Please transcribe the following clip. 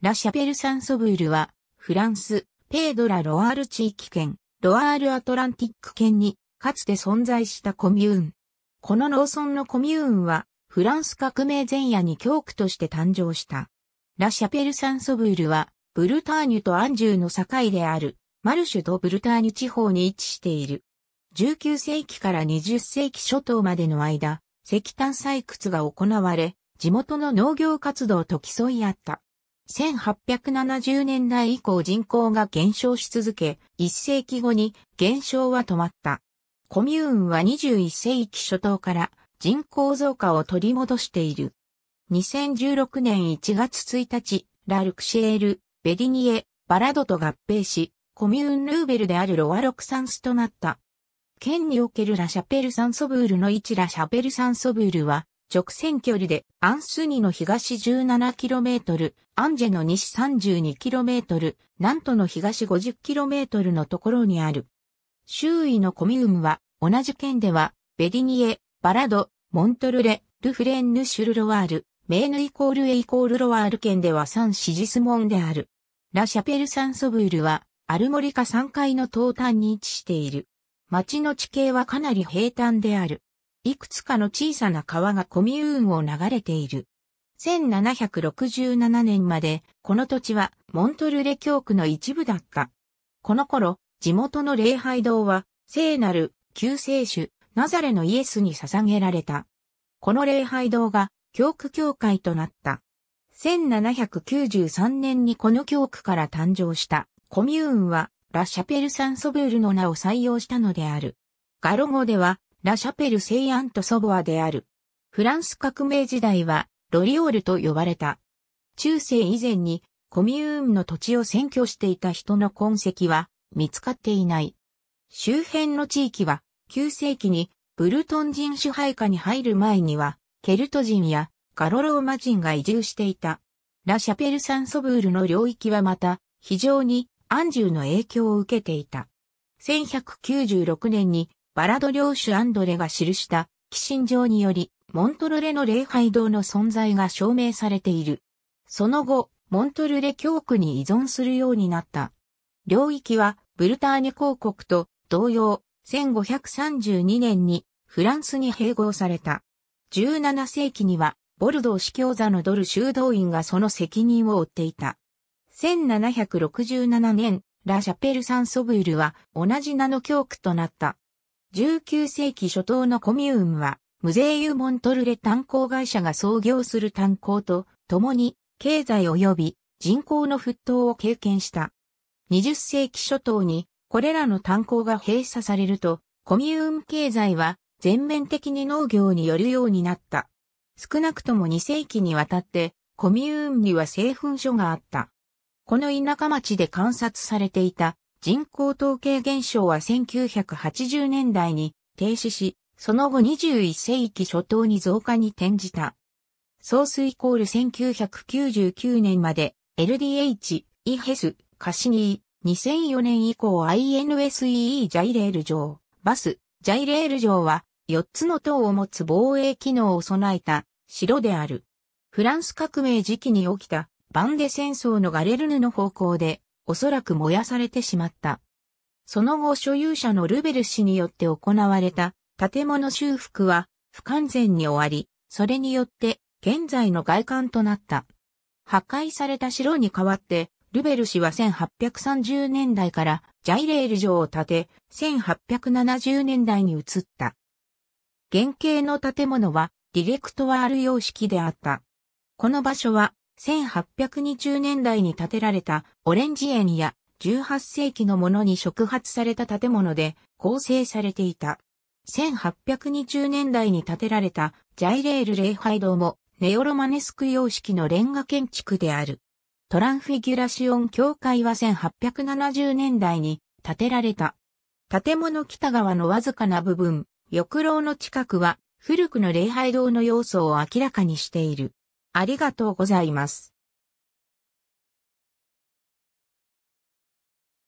ラシャペル・サン・ソブールは、フランス、ペードラ・ロアール地域圏、ロアール・アトランティック圏に、かつて存在したコミューン。この農村のコミューンは、フランス革命前夜に教区として誕生した。ラ・シャペル・サン・ソブールは、ブルターニュとアンジューの境である、マルシュとブルターニュ地方に位置している。19世紀から20世紀初頭までの間、石炭採掘が行われ、地元の農業活動と競い合った。1870年代以降人口が減少し続け、1世紀後に減少は止まった。コミューンは21世紀初頭から人口増加を取り戻している。2016年1月1日、ラルクシェール、ベディニエ、バラドと合併し、コミューンルーベルであるロワロクサンスとなった。県におけるラシャペルサンソブールの位置ラシャペルサンソブールは、直線距離でアンスニの東 17km、アンジェの西 32km、ナントの東 50km のところにある。周囲のコミウムは同じ県ではベディニエ、バラド、モントルレ、ルフレンヌ・シュルロワール、メーヌイコールエイコールロワール県ではサン・シジスモンである。ラ・シャペル・サン・ソブールはアルモリカ3階の東端に位置している。町の地形はかなり平坦である。いくつかの小さな川がコミューンを流れている。1767年まで、この土地はモントルレ教区の一部だった。この頃、地元の礼拝堂は、聖なる救世主、ナザレのイエスに捧げられた。この礼拝堂が教区教会となった。1793年にこの教区から誕生したコミューンはラ・シャペル・サン・ソブールの名を採用したのである。ガロ語ではラシャペル・セイアント・ソボアである。フランス革命時代は、ロリオールと呼ばれた。中世以前に、コミューンの土地を占拠していた人の痕跡は、見つかっていない。周辺の地域は、9世紀に、ブルトン人支配下に入る前には、ケルト人やガロローマ人が移住していた。ラ・シャペル・サン・ソブールの領域はまた、非常にアンジューの影響を受けていた。1196年にバラド領主アンドレが記した、寄進状により、モントルレの礼拝堂の存在が証明されている。その後、モントルレ教区に依存するようになった。領域は、ブルターニュ公国と同様、1532年にフランスに併合された。17世紀には、ボルドー司教座のドル修道院がその責任を負っていた。1767年、ラ・シャペル・サン・ソブールは同じ名の教区となった。19世紀初頭のコミューンは、ムゼーユ・モントルレ炭鉱会社が創業する炭鉱と、共に、経済及び人口の沸騰を経験した。20世紀初頭に、これらの炭鉱が閉鎖されると、コミューン経済は全面的に農業によるようになった。少なくとも2世紀にわたって、コミューンには製粉所があった。この田舎町で観察されていた人口統計現象は1980年代に停止し、その後21世紀初頭に増加に転じた。総数イコール1999年まで LDH、イヘス、カシニー、2004年以降 INSEE ジャイレール城、バス、ジャイレール城は4つの塔を持つ防衛機能を備えた城である。フランス革命時期に起きたバンデ戦争のガレルヌの方向でおそらく燃やされてしまった。その後所有者のルベル氏によって行われた建物修復は不完全に終わり、それによって現在の外観となった。破壊された城に代わって、ルベル氏は1830年代からジャイレール城を建て、1870年代に移った。原型の建物はディレクトワール様式であった。この場所は1820年代に建てられたオレンジ園や18世紀のものに触発された建物で構成されていた。1820年代に建てられたジャイレール礼拝堂もネオロマネスク様式のレンガ建築である。トランフィギュラシオン教会は1870年代に建てられた。建物北側のわずかな部分、翼廊の近くは古くの礼拝堂の要素を明らかにしている。ありがとうございます。